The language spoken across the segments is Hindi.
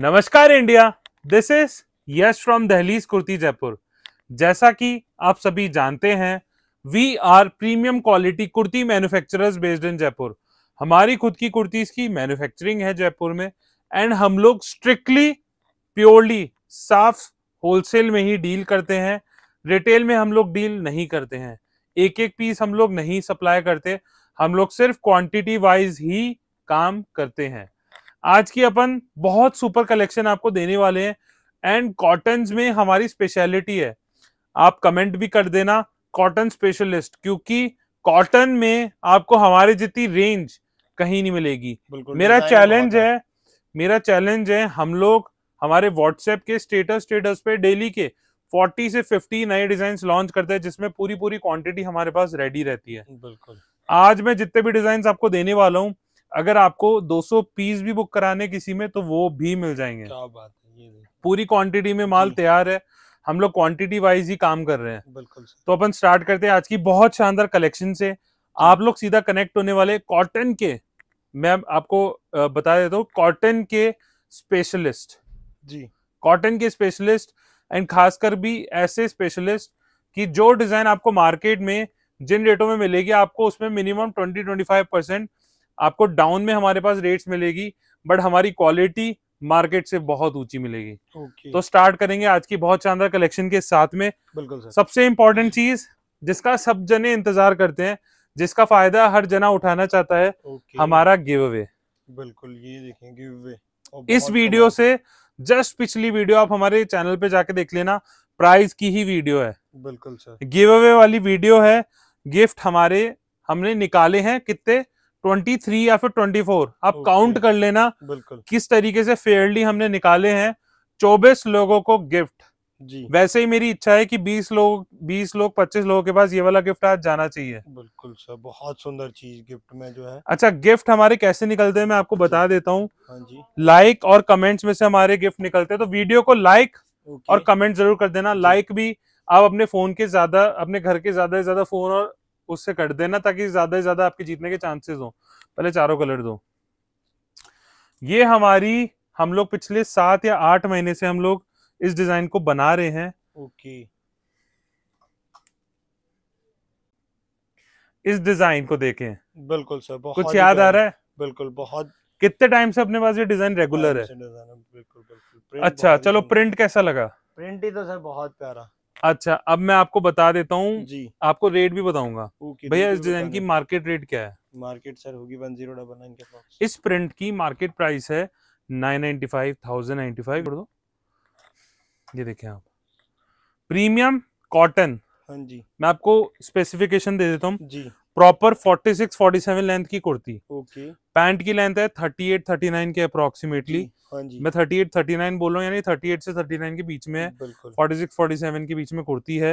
नमस्कार India this is Yash from Dahleez kurti Jaipur जैसा कि आप सभी जानते हैं we are premium quality kurti manufacturers based in Jaipur हमारी खुद की कुर्तीज की मैन्युफैक्चरिंग है जयपुर में एंड हम लोग स्ट्रिक्टली प्योरली साफ होलसेल में ही डील करते हैं रिटेल में हम लोग डील नहीं करते हैं एक एक पीस हम लोग नहीं सप्लाई करते हम लोग सिर्फ क्वांटिटी वाइज ही काम करते हैं आज की अपन बहुत सुपर कलेक्शन आपको देने वाले हैं एंड कॉटन में हमारी स्पेशलिटी है आप कमेंट भी कर देना कॉटन स्पेशलिस्ट क्योंकि कॉटन में आपको हमारे जितनी रेंज कहीं नहीं मिलेगी मेरा चैलेंज है मेरा चैलेंज है हम लोग हमारे व्हाट्सएप के स्टेटस स्टेटस पे डेली के 40 से 50 नए डिजाइन लॉन्च करते हैं जिसमें पूरी पूरी क्वांटिटी हमारे पास रेडी रहती है बिल्कुल आज मैं जितने भी डिजाइन आपको देने वाला हूँ अगर आपको 200 पीस भी बुक कराने किसी में तो वो भी मिल जाएंगे क्या बात है ये पूरी क्वांटिटी में माल तैयार है हम लोग क्वांटिटी वाइज ही काम कर रहे हैं बिल्कुल तो अपन स्टार्ट करते हैं आज की बहुत शानदार कलेक्शन से आप लोग सीधा कनेक्ट होने वाले कॉटन के मैं आपको बता देता हूँ कॉटन के स्पेशलिस्ट जी कॉटन के स्पेशलिस्ट एंड खासकर भी ऐसे स्पेशलिस्ट कि जो डिजाइन आपको मार्केट में जिन रेटों में मिलेगी आपको उसमें minimum twenty twenty five percent आपको डाउन में हमारे पास रेट्स मिलेगी बट हमारी क्वालिटी मार्केट से बहुत ऊंची मिलेगी okay. तो स्टार्ट करेंगे आज की बहुत शानदार कलेक्शन के साथ में बिल्कुल सर सबसे इम्पोर्टेंट चीज जिसका सब जने इंतजार करते हैं जिसका फायदा हर जना उठाना चाहता है okay. हमारा गिव अवे बिल्कुल ये देखें गिव अवे इस वीडियो से जस्ट पिछली वीडियो आप हमारे चैनल पे जाके देख लेना प्राइस की ही वीडियो है बिल्कुल सर गिव अवे वाली वीडियो है गिफ्ट हमारे हमने निकाले हैं कितने ट्वेंटी थ्री या फिर ट्वेंटी फोर आप काउंट कर लेना बिल्कुल किस तरीके से फेयरली हमने निकाले हैं चौबीस लोगों को गिफ्ट जी वैसे ही मेरी इच्छा है कि 20 लोग 20 लोग 25 लोगों के पास ये वाला गिफ्ट आज जाना चाहिए बिल्कुल सर बहुत सुंदर चीज गिफ्ट में जो है अच्छा गिफ्ट हमारे कैसे निकलते हैं मैं आपको बता देता हूँ लाइक हाँ और कमेंट्स में से हमारे गिफ्ट निकलते हैं तो वीडियो को लाइक और कमेंट जरूर कर देना लाइक भी आप अपने फोन के ज्यादा अपने घर के ज्यादा से ज्यादा फोन और उससे कट देना ताकि ज्यादा से ज्यादा आपके जीतने के चांसेस हो पहले चारों कलर दो ये हमारी हम लोग पिछले सात या आठ महीने से हम लोग इस डिजाइन को बना रहे हैं ओके okay. इस डिजाइन को देखें बिल्कुल सर बहुत कुछ याद आ रहा है बिल्कुल बहुत कितने टाइम से अपने पास ये डिजाइन रेगुलर है बिल्कुल बिल्कुल अच्छा चलो प्रिंट कैसा लगा प्रिंट ही तो सर बहुत प्यारा अच्छा अब मैं आपको बता देता हूँ जी आपको रेट भी बताऊंगा भैया इस डिजाइन की मार्केट रेट क्या है मार्केट सर होगी वन जीरो डबल नाइन के इस प्रिंट की मार्केट प्राइस है nine ninety five thousand ninety five दो ये देखें आप प्रीमियम कॉटन हाँ जी मैं आपको स्पेसिफिकेशन दे देता हूँ जी प्रॉपर 46 47 लेंथ की कुर्ती ओके पैंट की लेंथ है 38 39 के अप्रोक्सीमेटली हाँ जी मैं 38 39 बोल रहा हूँ यानी 38 से 39 के बीच में है 46 47 के बीच में कुर्ती है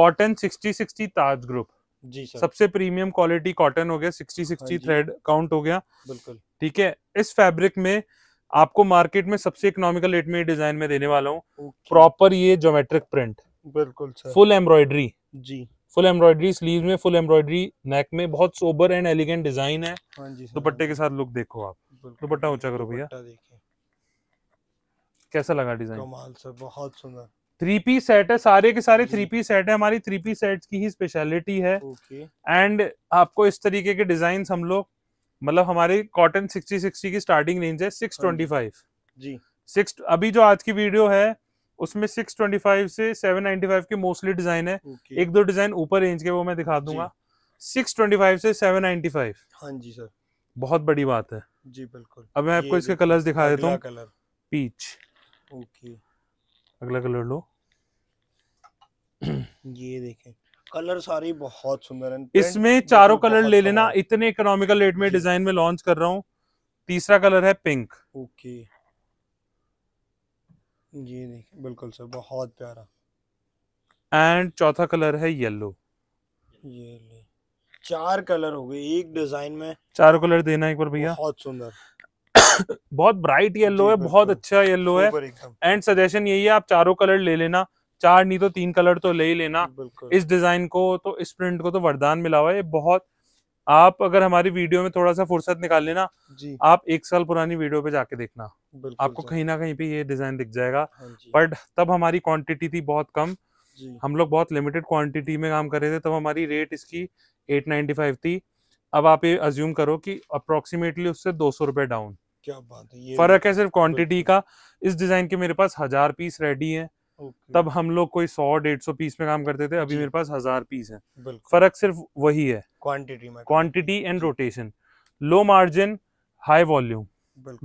cotton 60 60 Taj group ji sir सबसे प्रीमियम क्वालिटी कॉटन हो गया 60 60 हाँ थ्रेड काउंट हो गया बिल्कुल ठीक है इस फैब्रिक में आपको मार्केट में सबसे इकोनॉमिकल रेट में डिजाइन में देने वाला हूँ प्रॉपर ये ज्योमेट्रिक प्रिंट बिल्कुल फुल एम्ब्रॉयडरी जी फुल एम्ब्रॉयडरी स्लीव में फुल एम्ब्रॉयडरी नेक में बहुत सोबर एंड एलिगेंट डिजाइन है हाँ हाँ दुपट्टे के साथ लुक देखो आप दुपट्टा ऊंचा करो भैया कैसा लगा डिजाइन कमाल सर बहुत सुंदर थ्री पी सेट है सारे के सारे थ्री पी सेट है हमारी थ्री पी सेट की ही स्पेशलिटी है एंड आपको इस तरीके के डिजाइन हम लोग मतलब हमारे कॉटन सिक्सटी सिक्सटी की स्टार्टिंग रेंज है सिक्स ट्वेंटी फाइव जी सिक्स अभी जो आज की वीडियो है उसमें 625 से 795 के मोस्टली डिजाइन है okay. एक दो डिजाइन ऊपर रेंज के वो मैं दिखा दूंगा 625 से 795 हाँ जी सर बहुत बड़ी बात है जी बिल्कुल अब मैं आपको इसके कलर्स दिखा देता हूँ कलर पीच ओके अगला कलर लो ये देखें कलर सारी बहुत सुंदर है इसमें चारों कलर ले लेना इतने इकोनॉमिकल रेट में डिजाइन में लॉन्च कर रहा हूँ तीसरा कलर है पिंक ओके ये देखिए बिल्कुल सर बहुत प्यारा एंड चौथा कलर है येलो ये चार कलर हो गए एक डिजाइन में चार कलर देना एक बार भैया बहुत सुंदर बहुत ब्राइट येलो है बहुत अच्छा येलो है एंड सजेशन यही है आप चारों कलर ले लेना चार नहीं तो तीन कलर तो ले ही लेना इस डिजाइन को तो इस प्रिंट को तो वरदान मिला हुआ है बहुत आप अगर हमारी वीडियो में थोड़ा सा फुर्सत निकाल लेना आप एक साल पुरानी वीडियो पे जाके देखना आपको कहीं ना कहीं पे ये डिजाइन दिख जाएगा हाँ बट तब हमारी क्वांटिटी थी बहुत कम हम लोग बहुत लिमिटेड क्वांटिटी में काम कर रहे थे तब हमारी रेट इसकी 895 थी अब आप ये अज्यूम करो कि अप्रोक्सीमेटली उससे दो सौ रुपए डाउन क्या बात है फर्क तो है सिर्फ क्वांटिटी का इस डिजाइन के मेरे पास हजार पीस रेडी है तब हम लोग कोई सौ डेढ़ सौ पीस में काम करते थे अभी मेरे पास हजार पीस है फर्क सिर्फ वही है क्वान्टिटी में quantity and rotation low margin high volume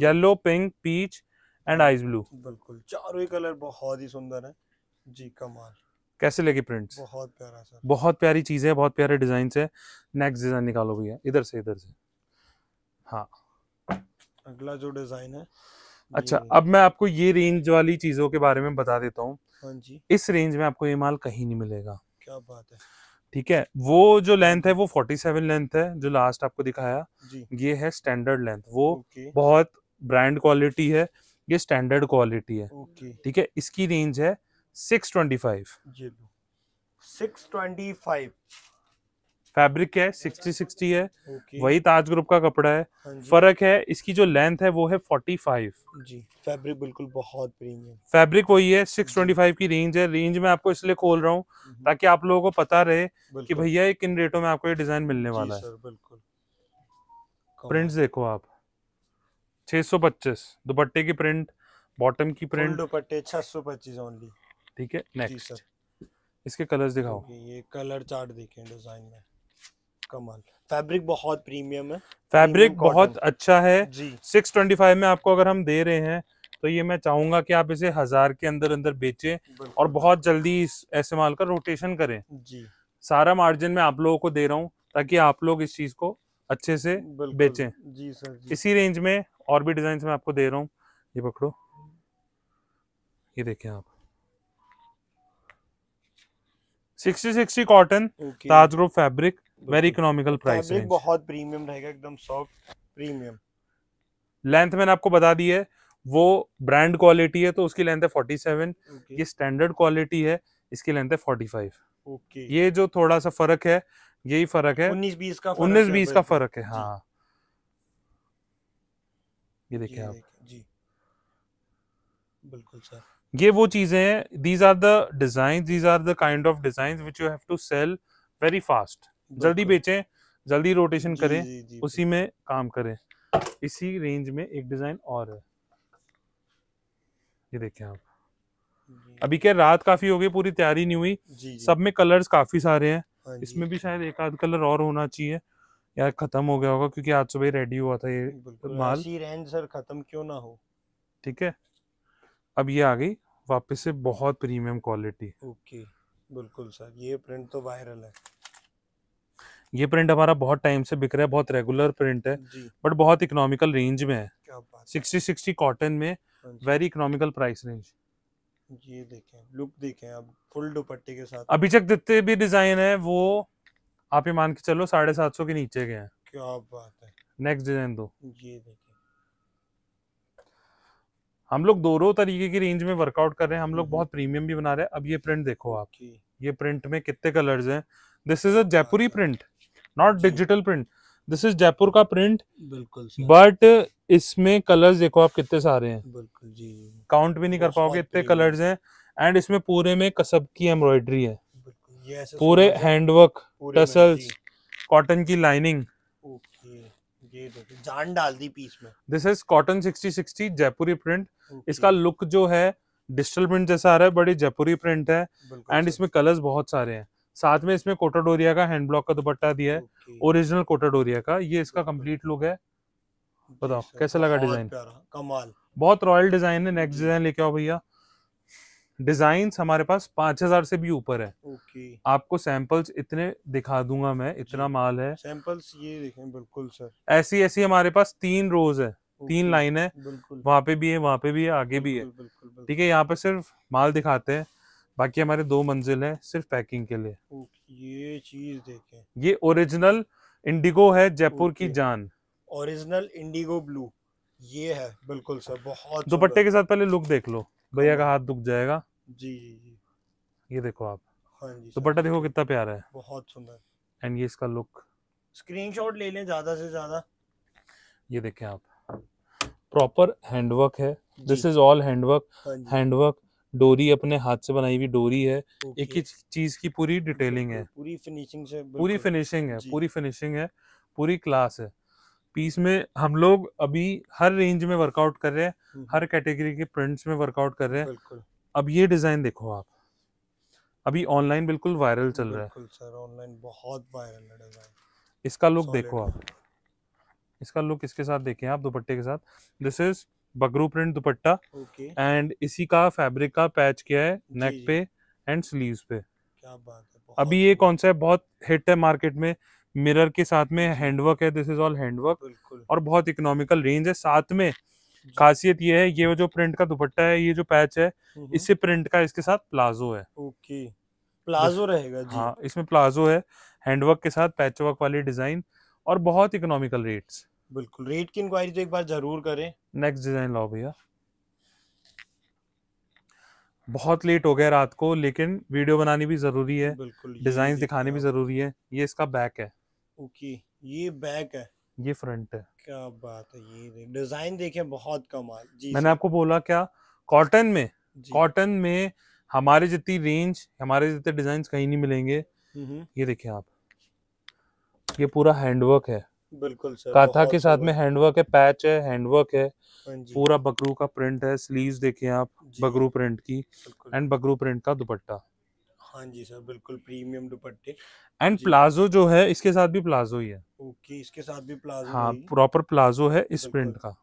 yellow pink peach and ice blue बिल्कुल चारों ही कलर बहुत ही सुंदर है जी कमाल कैसे लगे प्रिंट्स बहुत प्यारा सर बहुत प्यारी चीज है बहुत प्यारे डिजाइन है नेक्स्ट डिजाइन निकालो भैया इधर से इधर से हाँ अगला जो डिजाइन है अच्छा अब मैं आपको ये रेंज वाली चीजों के बारे में बता देता हूँ हाँ जी इस रेंज में आपको ये माल कहीं नहीं मिलेगा क्या बात है ठीक है वो जो लेंथ है वो 47 लेंथ है जो लास्ट आपको दिखाया जी। ये है स्टैंडर्ड लेंथ वो बहुत ब्रांड क्वालिटी है ये स्टैंडर्ड क्वालिटी है ठीक है इसकी रेंज है six twenty five six twenty five fabric है अच्छा, अच्छा, सिक्सटी सिक्सटी है वही ताज ग्रुप का कपड़ा है हाँ फर्क है इसकी जो लेंथ है वो है फोर्टी फाइव जी फैब्रिक बिल्कुल बहुत प्रीमियम फैब्रिक वही है सिक्स ट्वेंटी फाइव की रेंज है रेंज में आपको इसलिए खोल रहा हूँ हम्म। ताकि आप लोगों को पता रहे कि भैया किन रेटों में आपको ये डिजाइन मिलने वाला है प्रिंट देखो आप छह सौ पच्चीस दुपट्टे की प्रिंट बॉटम की प्रिंट दुपट्टे छह सौ पच्चीस ओनली ठीक है नेक्स्ट इसके कलर्स दिखाओ ये कलर चार्ट देखें डिजाइन में कमाल फैब्रिक बहुत प्रीमियम है फैब्रिक बहुत अच्छा है जी सिक्स में आपको अगर हम दे रहे हैं तो ये मैं चाहूंगा कि आप इसे हजार के अंदर अंदर बेचें और बहुत जल्दी इस ऐसे माल का रोटेशन करें जी सारा मार्जिन मैं आप लोगों को दे रहा हूँ ताकि आप लोग इस चीज को अच्छे से बेचें जी सर जी। इसी रेंज में और भी डिजाइन में आपको दे रहा हूँ ये पकड़ो ये देखें आप sixty sixty cotton Taj group fabric very economical price range बहुत प्रीमियम रहेगा एकदम सॉफ्ट प्रीमियम लेंथ मैंने आपको बता दी है वो ब्रांड क्वालिटी है तो उसकी लेंथ है 47 okay. ये स्टैंडर्ड क्वालिटी है इसकी लेंथ है 45 ओके okay. ये जो थोड़ा सा फर्क है यही फर्क है 19 20 का उन्नीस बीस का फर्क है हाँ ये देखिए आप बिल्कुल सर ये वो चीजें हैं these are the design these are the kind of design which you have to sell very fast जल्दी बेचें जल्दी रोटेशन करें जी, जी, उसी में काम करें इसी रेंज में एक डिजाइन और है ये देखें आप अभी क्या रात काफी हो गई पूरी तैयारी नहीं हुई जी, सब में कलर्स काफी सारे हैं हाँ इसमें भी शायद एक आध कलर और होना चाहिए यार खत्म हो गया होगा क्योंकि आज सुबह रेडी हुआ था ये माल रेंज सर खत्म क्यों ना हो ठीक है अब ये आ गई वापस से बहुत प्रीमियम क्वालिटी ओके बिल्कुल सर ये प्रिंट तो वायरल है ये प्रिंट हमारा बहुत टाइम से बिक रहा है बहुत रेगुलर प्रिंट है बट बहुत इकोनॉमिकल रेंज में है सिक्सटी सिक्सटी कॉटन में वेरी इकोनॉमिकल प्राइस रेंज ये देखें लुक देखें अब फुल दुपट्टे के साथ अभी तक जितने भी डिजाइन है वो आप ये मान के चलो साढ़े सात सौ के नीचे के हैं क्या बात है नेक्स्ट डिजाइन दो ये देखें हम लोग दोनों तरीके की रेंज में वर्कआउट कर रहे हैं हम लोग हम्म, हम्म। बहुत प्रीमियम भी बना रहे हैं अब ये प्रिंट देखो आप ये प्रिंट में कितने कलर्स हैं this is a Jaipuri print not digital print this is Jaipur का प्रिंट बिल्कुल बट इसमें कलर्स देखो आप कितने सारे हैं बिल्कुल जी काउंट भी नहीं कर पाओगे इतने कलर्स हैं एंड इसमें पूरे में कसब की एम्ब्रॉयडरी है पूरे हैंडवर्क टसल्स कॉटन की लाइनिंग जान डाल दी पीस में this is cotton 6060 Jaipuri print इसका लुक जो है डिजिटल प्रिंट जैसा आ रहा है बड़ी जयपुरी प्रिंट है एंड इसमें कलर्स बहुत सारे हैं साथ में इसमें कोटाडोरिया का हैंड ब्लॉक का दुपट्टा दिया है ओरिजिनल कोटाडोरिया का ये इसका कंप्लीट लुक है बताओ कैसा लगा डिजाइन कमाल बहुत रॉयल डिजाइन है नेक्स्ट डिजाइन लेके आओ भैया डिजाइन हमारे पास पांच हजार से भी ऊपर है ओके आपको सैंपल्स इतने दिखा दूंगा मैं इतना माल है सैंपल्स ये देखें बिल्कुल सर ऐसी ऐसी हमारे पास तीन रोज है तीन लाइन है वहाँ पे भी है वहाँ पे भी है आगे भी है ठीक है यहाँ पे सिर्फ माल दिखाते हैं बाकी हमारे दो मंजिल है सिर्फ पैकिंग के लिए ये चीज देखें ये ओरिजिनल इंडिगो है जयपुर की जान ओरिजिनल इंडिगो ब्लू ये है बिल्कुल सर बहुत दुपट्टे के साथ पहले लुक देख लो भैया का हाथ दुख जाएगा जी जी जी ये देखो आप हाँ जी दुपट्टा देखो कितना प्यारा है बहुत सुंदर एंड ये इसका लुक स्क्रीनशॉट ले लें ज्यादा से ज्यादा ये देखें आप प्रॉपर हैंडवर्क है this is all handwork handwork डोरी अपने हाथ से बनाई हुई डोरी है एक ही चीज की पूरी डिटेलिंग है पूरी फिनिशिंग से पूरी फिनिशिंग है पूरी फिनिशिंग है पूरी क्लास है पीस में हम लोग अभी हर रेंज में वर्कआउट कर रहे हैं हम्म। हर कैटेगरी के प्रिंट्स में वर्कआउट कर रहे हैं अब ये डिजाइन देखो आप अभी ऑनलाइन बिल्कुल वायरल चल रहा है सर ऑनलाइन बहुत वायरल है डिजाइन इसका लुक देखो आप इसका लुक इसके साथ देखें आप दुपट्टे के साथ this is Bagru print dupatta and इसी का फैब्रिक का पैच किया है नेक पे एंड स्लीव्स पे क्या बात है अभी ये कॉन्सेप्ट बहुत हिट है मार्केट में मिरर के साथ में हैंडवर्क है दिस इज ऑल हैंडवर्क और बहुत इकोनॉमिकल रेंज है साथ में खासियत ये है ये जो प्रिंट का दुपट्टा है ये जो पैच है इससे प्रिंट का इसके साथ प्लाजो है ओके प्लाजो रहेगा जी हाँ इसमें प्लाजो है हैंडवर्क के साथ पैचवर्क वाली डिजाइन और बहुत इकोनॉमिकल रेट्स बिल्कुल रेट की इंक्वायरी तो एक बार जरूर करें नेक्स्ट डिजाइन लाओ भैया बहुत लेट हो गया रात को लेकिन वीडियो बनानी भी जरूरी है डिजाइन दिखाने भी जरूरी है ये इसका बैक है ओके ये बैक है ये फ्रंट है क्या बात है ये डिजाइन देखे बहुत कमाल जी मैंने आपको बोला क्या कॉटन में कॉटन में हमारे जितनी रेंज हमारे जितने डिजाइन कहीं नहीं मिलेंगे हम्म, हम्म। ये देखे आप ये पूरा हैंडवर्क है बिल्कुल सर काथा के साथ में हैंडवर्क है पैच है हैंडवर्क है हाँ पूरा बकरू का प्रिंट है स्लीव देखिए आप बकरू प्रिंट की एंड बकरू प्रिंट का दुपट्टा हाँ जी सर बिल्कुल प्रीमियम दुपट्टे एंड प्लाजो जो है इसके साथ भी प्लाजो ही है ओके इसके साथ भी प्लाजो हाँ प्रॉपर प्लाजो है इस प्रिंट का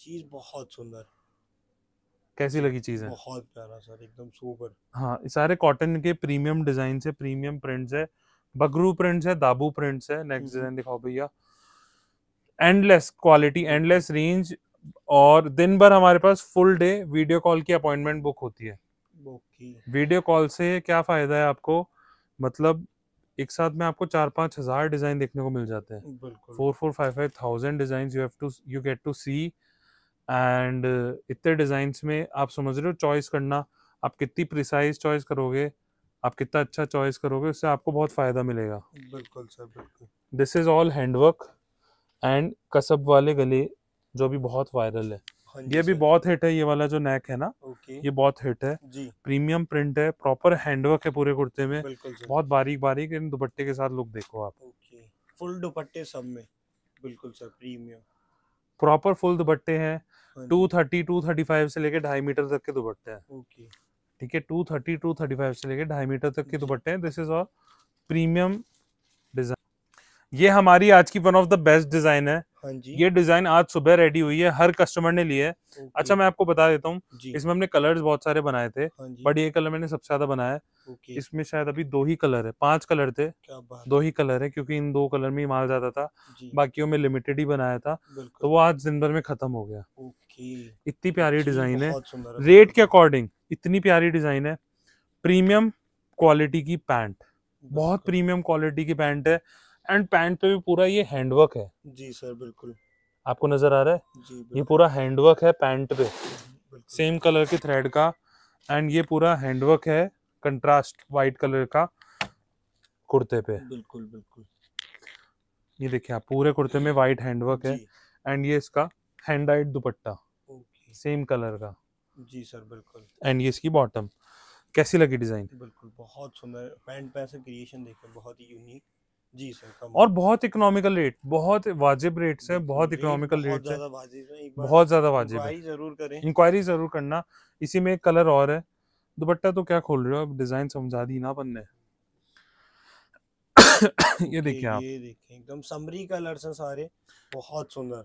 चीज बहुत सुंदर कैसी लगी चीज है बहुत प्यारा सर एकदम सुपर हाँ सारे कॉटन के प्रीमियम डिजाइन है प्रीमियम प्रिंट्स है बगरू प्रिंट्स है दाबू प्रिंट्स है नेक्स्ट डिजाइन दिखाओ भैया एंडलेस क्वालिटी एंडलेस रेंज और दिन भर हमारे पास फुल डे वीडियो कॉल की अपॉइंटमेंट बुक होती है वीडियो कॉल से क्या फायदा है आपको मतलब एक साथ में आपको चार पांच हजार डिजाइन देखने को मिल जाते हैं four four five five thousand design you have to you get to see and इतने डिजाइन में आप समझ रहे हो चॉइस करना आप कितनी प्रिसाइज चॉइस करोगे आप कितना अच्छा चॉइस करोगे उससे आपको बहुत फायदा मिलेगा बिल्कुल सर बिल्कुल this is all handwork and कसब वाले गले जो भी बहुत वायरल है हाँ ये भी बहुत हिट है ये वाला जो नेक है ना ये बहुत हिट है प्रीमियम प्रिंट है प्रॉपर हैंडवर्क है पूरे कुर्ते में बहुत बारीक बारीक इन दुपट्टे के साथ लुक देखो आप फुल दुपट्टे सब में बिल्कुल सर प्रीमियम प्रॉपर फुल दुपट्टे हैं two thirty two thirty five से लेके ढाई मीटर तक के दुपट्टे हैं ठीक है two thirty two thirty five से लेके ढाई मीटर तक के दुपट्टे हैं दिस इज अ प्रीमियम ये हमारी आज की one of the best design है हाँ जी ये डिजाइन आज सुबह रेडी हुई है हर कस्टमर ने लिया है अच्छा मैं आपको बता देता हूँ इसमें हमने कलर्स बहुत सारे बनाए थे हाँ बट ये कलर मैंने सबसे ज्यादा बनाया है इसमें शायद अभी दो ही कलर है पांच कलर थे दो ही कलर है क्योंकि इन दो कलर में ही माल जाता था बाकी में लिमिटेड ही बनाया था तो वो आज दिन भर में खत्म हो गया इतनी प्यारी डिजाइन है रेट के अकॉर्डिंग इतनी प्यारी डिजाइन है प्रीमियम क्वालिटी की पैंट बहुत प्रीमियम क्वालिटी की पैंट है एंड पैंट पे भी पूरा ये हैंडवर्क है जी सर बिल्कुल आपको नजर आ रहा है जी ये पूरा हैंडवर्क है पैंट पे सेम कलर के थ्रेड का एंड ये पूरा हैंडवर्क है कंट्रास्ट वाइट कलर का कुर्ते पे बिल्कुल बिल्कुल ये देखिए आप पूरे कुर्ते में वाइट हैंडवर्क है एंड ये इसका hand right dupatta same colour का जी सर बिल्कुल एंड ये इसकी बॉटम कैसी लगी डिजाइन बिल्कुल बहुत सुंदर पैंट पे ऐसे क्रिएशन देखे बहुत ही यूनिक जी सर और बहुत इकोनॉमिकल रेट बहुत वाजिब रेट्स है बहुत इकोनॉमिकल रेट है बहुत ज्यादा वाजिब है जरूर करें इंक्वायरी जरूर करना इसी में एक कलर और है दुपट्टा तो क्या खोल रहे हो डिजाइन समझा दी ना बनने ये देखिए आप ये देखिए एकदम समरी कलर से सारे बहुत सुंदर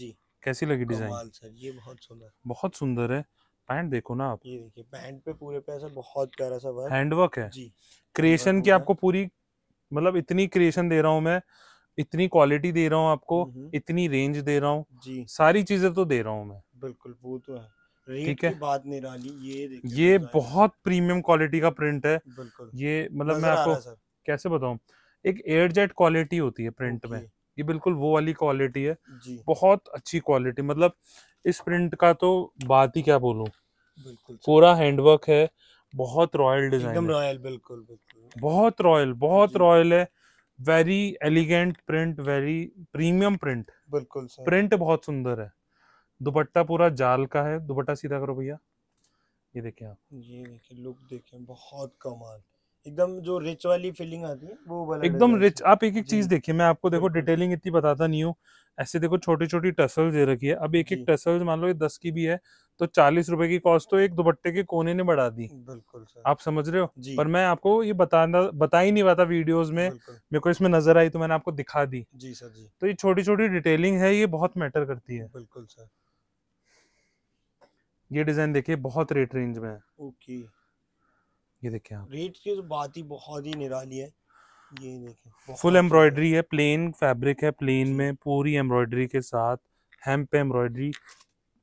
जी कैसी लगी डिजाइन सर ये बहुत सुंदर बहुत सुंदर है पैंट देखो ना आप ये देखिए पैंट पे पूरे पे ऐसा बहुत प्यारा सा वर्क हैंडवर्क है जी क्रिएशन की आपको पूरी मतलब इतनी क्रिएशन दे रहा हूँ मैं इतनी क्वालिटी दे रहा हूँ आपको हम्म, हम्म। इतनी रेंज दे रहा हूँ सारी चीजें तो दे रहा हूँ मैं बिल्कुल वो तो है ठीक है बात नहीं ये ये बहुत प्रीमियम क्वालिटी का प्रिंट है ये मतलब मैं आपको कैसे बताऊ एक एयर जेट क्वालिटी होती है प्रिंट में ये बिल्कुल वो वाली क्वालिटी है बहुत अच्छी क्वालिटी मतलब इस प्रिंट का तो बात ही क्या बोलूं पूरा हैंडवर्क है बहुत रॉयल डिजाइन एकदम रॉयल बिल्कुल बिल्कुल बहुत रॉयल बहुत रॉयल है very elegant print very premium print बिल्कुल सर प्रिंट बहुत सुंदर है दुपट्टा पूरा जाल का है दुपट्टा सीधा करो भैया ये देखिए आप ये देखिए लुक देखिए बहुत कमाल एकदम जो रिच वाली फीलिंग आती है वो वाला एकदम रिच आप एक एक चीज देखिए मैं आपको देखो डिटेलिंग इतनी बताता नहीं हूँ ऐसे देखो छोटी छोटी टसल दे रखी है अब एक एक टसल मान लो ये दस की भी है तो चालीस रुपए की कॉस्ट तो एक दुपट्टे के कोने ने बढ़ा दी बिल्कुल सर आप समझ रहे हो जी। पर मैं आपको ये बताना बता ही नहीं पाता वीडियोस में मेरे को इसमें नजर आई तो मैंने आपको दिखा दी जी सर जी तो ये छोटी छोटी डिटेलिंग है ये बहुत मैटर करती है बिल्कुल सर ये डिजाइन देखिए बहुत रेट रेंज में है ओके ये देखें आप रेट की तो बात ही बहुत ही निराली है ये देखें फुल एम्ब्रॉयडरी है प्लेन फैब्रिक है प्लेन में पूरी एम्ब्रॉयडरी के साथ हेम्प एम्ब्रॉयडरी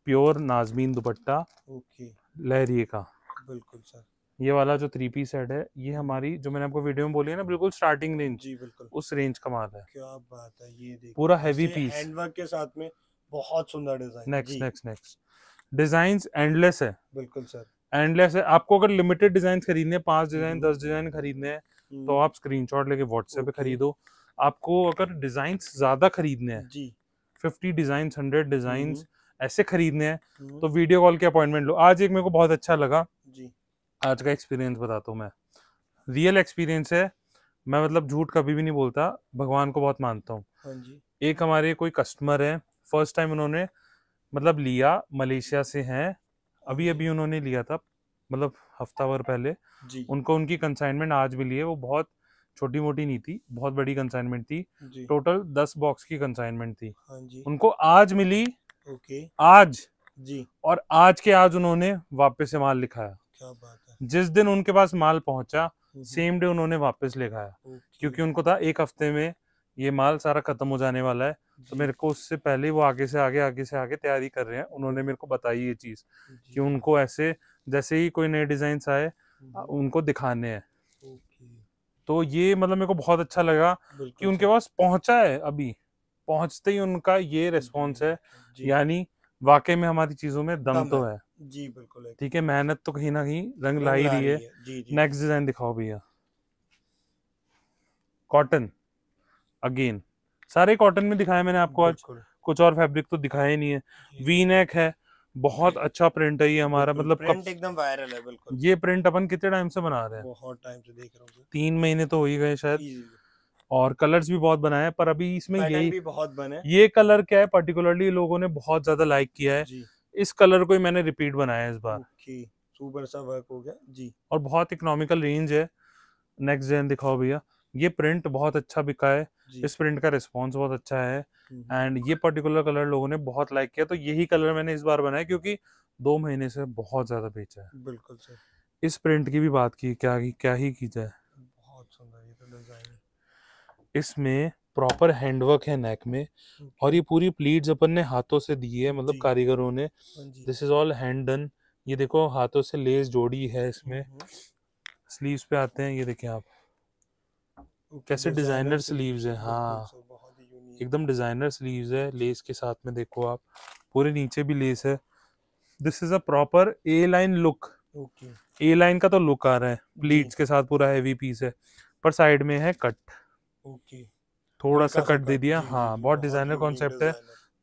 प्योर नाजमीन दुपट्टा ओके लहरिए का बिल्कुल सर ये वाला जो थ्री पी सेट है ये हमारी जो मैंने आपको वीडियो में बोली है ना बिल्कुल स्टार्टिंग रेंज जी बिल्कुल उस रेंज का माल है क्या बात है ये देखिए पूरा हैवी पीस हैंडवर्क के साथ में बहुत सुंदर design next next next design endless है बिल्कुल सर एंडलेस है आपको अगर लिमिटेड डिजाइन खरीदने हैं पांच डिजाइन हम्म। दस डिजाइन खरीदने हैं हम्म। तो आप स्क्रीनशॉट लेके व्हाट्सएप पे खरीदो आपको अगर डिजाइन ज्यादा खरीदने हैं फिफ्टी डिजाइन हंड्रेड डिजाइन ऐसे खरीदने हैं हम्म। तो वीडियो कॉल के अपॉइंटमेंट लो आज एक मेरे को बहुत अच्छा लगा जी आज का एक्सपीरियंस बताता हूँ मैं रियल एक्सपीरियंस है मैं मतलब झूठ कभी भी नहीं बोलता भगवान को बहुत मानता हूँ हाँ एक हमारे कोई कस्टमर है फर्स्ट टाइम उन्होंने मतलब लिया मलेशिया से हैं अभी अभी उन्होंने लिया था मतलब हफ्ता भर पहले उनको उनकी कंसाइनमेंट आज मिली है वो बहुत छोटी मोटी नहीं थी बहुत बड़ी कंसाइनमेंट थी टोटल दस बॉक्स की कंसाइनमेंट थी हाँ जी। उनको आज मिली ओके आज जी और आज के आज उन्होंने वापस से माल लिखाया क्या बात है जिस दिन उनके पास माल पहुंचा सेम हम्म। डे उन्होंने वापस लिखाया क्योंकि उनको था एक हफ्ते में ये माल सारा खत्म हो जाने वाला है तो मेरे को उससे पहले वो आगे से आगे आगे से आगे तैयारी कर रहे हैं उन्होंने मेरे को बताई ये चीज़ कि उनको ऐसे जैसे ही कोई नए डिजाइन आए हम्म। उनको दिखाने हैं तो ये मतलब मेरे को बहुत अच्छा लगा कि उनके पास पहुंचा है अभी पहुंचते ही उनका ये रेस्पॉन्स है यानी वाकई में हमारी चीजों में दम तो है जी बिल्कुल ठीक है मेहनत तो कहीं ना कहीं रंग ला ही रही है नेक्स्ट डिजाइन दिखाओ भैया कॉटन अगेन सारे कॉटन में दिखाया मैंने आपको आज कुछ और फैब्रिक तो दिखाया नहीं है वी नेक है बहुत अच्छा प्रिंट है ये हमारा मतलब प्रिंट एकदम वायरल है बिल्कुल ये प्रिंट अपन कितने टाइम से बना रहे हैं बहुत टाइम से देख रहा हूँ तीन महीने तो हो ही गए शायद और कलर्स भी बहुत बनाए पर अभी इसमें यही भी बहुत बने ये कलर क्या है पर्टिकुलरली लोगों ने बहुत ज्यादा लाइक किया है इस कलर को ही मैंने रिपीट बनाया है इस बार सुपर सा वर्क हो गया जी और बहुत इकोनॉमिकल रेंज है नेक्स्ट जेन दिखाओ भैया ये प्रिंट बहुत अच्छा बिका है इस प्रिंट का रिस्पॉन्स बहुत अच्छा है एंड ये पर्टिकुलर कलर लोगों ने बहुत लाइक किया तो यही कलर मैंने इस बार बनाया क्योंकि दो महीने से बहुत ज्यादा बेचा है बिल्कुल सर इस प्रिंट की भी बात की क्या की, क्या ही की जाए बहुत सुंदर ये तो डिजाइन इसमें प्रॉपर हैंडवर्क है नेक में और ये पूरी प्लीट्स अपन ने हाथों से दी है मतलब कारीगरों ने this is all hand done ये देखो हाथों से लेस जोड़ी है इसमें स्लीव्स पे आते हैं ये देखें आप कैसे डिजाइनर स्लीव्स है हाँ एकदम डिजाइनर स्लीव्स है लेस के साथ में देखो आप पूरे नीचे भी लेस है this is a proper A line look A line का तो लुक आ रहा है प्लीट्स के साथ पूरा हैवी पीस है पर साइड में है कट ओके थोड़ा सा कट दे दिया हाँ बहुत डिजाइनर कॉन्सेप्ट है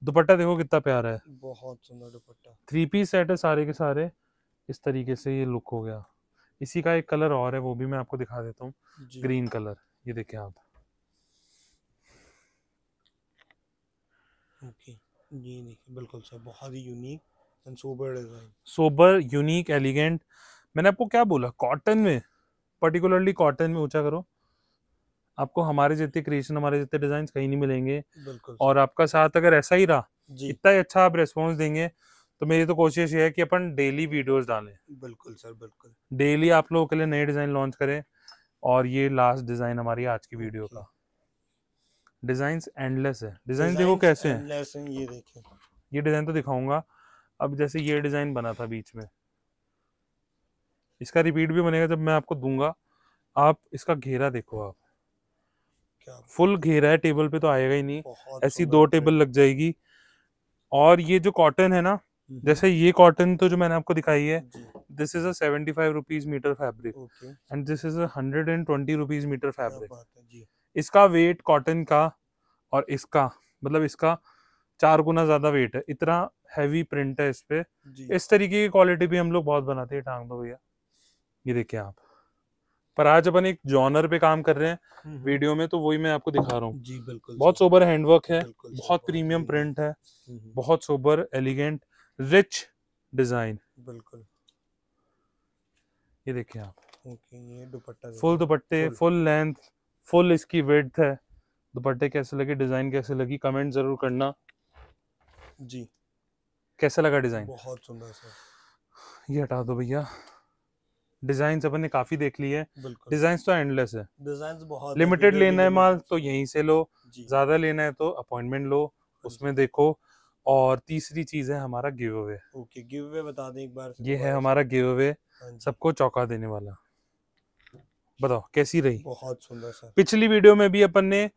दुपट्टा देखो कितना प्यारा है बहुत सुंदर दुपट्टा थ्री पीस सेट है सारे के सारे इस तरीके से ये लुक हो गया इसी का एक कलर और है वो भी मैं आपको दिखा देता हूँ ग्रीन कलर ये देखें आप ओके ये देखिए बिल्कुल सर बहुत ही unique and sober design sober unique elegant मैंने आपको क्या बोला कॉटन में पर्टिकुलरली कॉटन में ऊंचा करो आपको हमारे जितने क्रिएशन हमारे जितने डिजाइन कहीं नहीं मिलेंगे बिल्कुल और आपका साथ अगर ऐसा ही रहा इतना ही अच्छा आप रेस्पॉन्स देंगे तो मेरी तो कोशिश ये है कि अपन डेली वीडियोस डालें बिल्कुल सर बिल्कुल डेली आप लोगों के लिए नए डिजाइन लॉन्च करें और ये लास्ट डिजाइन हमारी आज की वीडियो का डिजाइन एंडलेस है डिजाइन देखो कैसे है ये देखिए ये डिजाइन तो दिखाऊंगा अब जैसे ये डिजाइन बना था बीच में इसका रिपीट भी बनेगा जब मैं आपको दूंगा आप इसका घेरा देखो आप फुल घेरा है टेबल पे तो आएगा ही नहीं ऐसी दो टेबल लग जाएगी और ये जो कॉटन है ना हम्म। जैसे ये कॉटन तो जो मैंने आपको दिखाई है this is seventy five rupees metre fabric and this is hundred and twenty rupees metre fabric इसका वेट कॉटन का और इसका मतलब इसका चार गुना ज्यादा वेट है इतना हैवी प्रिंट है इस पे इस तरीके की क्वालिटी भी हम लोग बहुत बनाते हैं टांग दो भैया ये देखिए आप पर आज अपन एक जॉनर पे काम कर रहे हैं वीडियो हम्म, हम्म। में तो वही मैं आपको दिखा रहा हूँ बहुत सोबर हैंडवर्क है बहुत प्रीमियम प्रिंट है बहुत सोबर एलिगेंट रिच डिजाइन बिल्कुल ये देखिए आप ओके ये दुपट्टा फुल दुपट्टे फुल लेंथ फुल इसकी वेट है दुपट्टे कैसे लगे डिजाइन कैसे लगी कमेंट जरूर करना जी कैसा लगा डिजाइन बहुत सुंदर सर ये हटा दो भैया डिजाइन अपन ने काफी देख ली है डिजाइन तो एंडलेस है डिजाइन बहुत लिमिटेड लेना है माल तो यहीं से लो ज्यादा लेना है तो अपॉइंटमेंट लो उसमें देखो और तीसरी चीज है हमारा give away okay give away बता दें एक बार ये है हमारा गिव अवे हाँ सबको चौंका देने वाला बताओ कैसी रही बहुत सुंदर सर पिछली वीडियो में भी अपन ने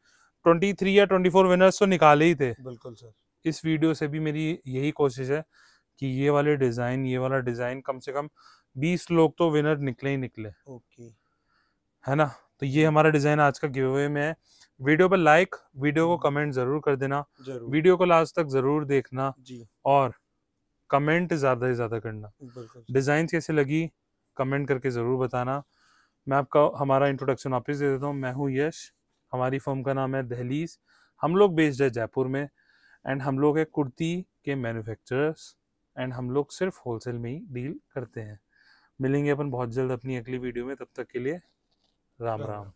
23 या 24 विनर्स तो निकाले ही थे बिल्कुल सर इस वीडियो से भी मेरी यही कोशिश है कि ये वाले डिजाइन ये वाला डिजाइन कम से कम 20 लोग तो विनर निकले ही निकले ओके है ना तो ये हमारा डिजाइन आज का गिव अवे में है वीडियो पर लाइक वीडियो को कमेंट हम्म। जरूर कर देना जरूर। वीडियो को लास्ट तक जरूर देखना जी। और कमेंट ज्यादा से ज्यादा करना डिजाइन कैसे लगी कमेंट करके जरूर बताना मैं आपका हमारा इंट्रोडक्शन वापस दे देता हूँ मैं हूँ यश हमारी फर्म का नाम है दहलीज हम लोग बेस्ड है जयपुर में एंड हम लोग है कुर्ती के मैन्युफैक्चरर्स एंड हम लोग सिर्फ होलसेल में ही डील करते हैं मिलेंगे अपन बहुत जल्द अपनी अगली वीडियो में तब तक के लिए राम राम